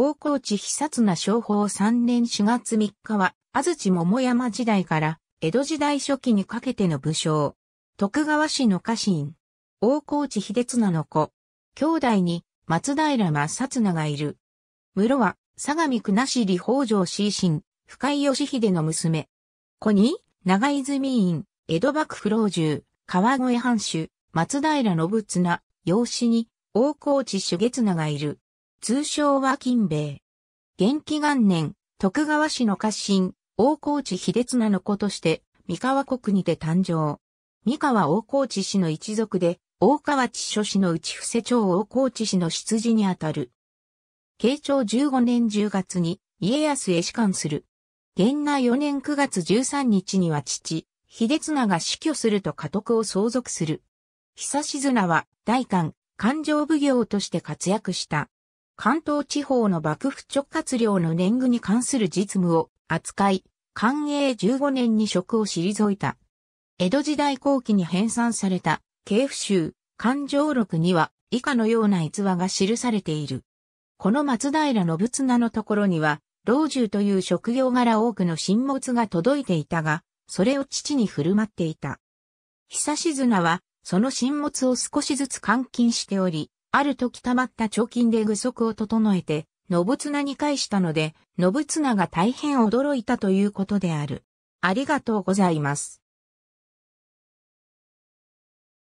大河内久綱商法3年4月3日は、安土桃山時代から江戸時代初期にかけての武将。徳川氏の家臣。大河内秀綱の子。兄弟に松平正綱がいる。室は相模区しり北条氏臣、深井義秀の娘。子に長泉院、江戸幕府老中、川越藩主、松平信綱、養子に大河内主月綱がいる。通称は金兵衛。元気元年、徳川氏の家臣、大河内秀綱の子として、三河国にて誕生。三河大河内氏の一族で、大河内諸氏の内伏せ町大河内氏の出自にあたる。慶長15年10月に家康へ仕官する。元那4年9月13日には父、秀綱が死去すると家督を相続する。久し綱は、大官、勘定奉行として活躍した。関東地方の幕府直轄領の年貢に関する実務を扱い、寛永15年に職を退いた。江戸時代後期に編纂された、慶府集、勘定録には、以下のような逸話が記されている。この松平信綱のところには、老中という職業柄多くの新物が届いていたが、それを父に振る舞っていた。久し綱は、その新物を少しずつ換金しており、ある時溜まった貯金で具足を整えて、信綱に返したので、信綱が大変驚いたということである。ありがとうございます。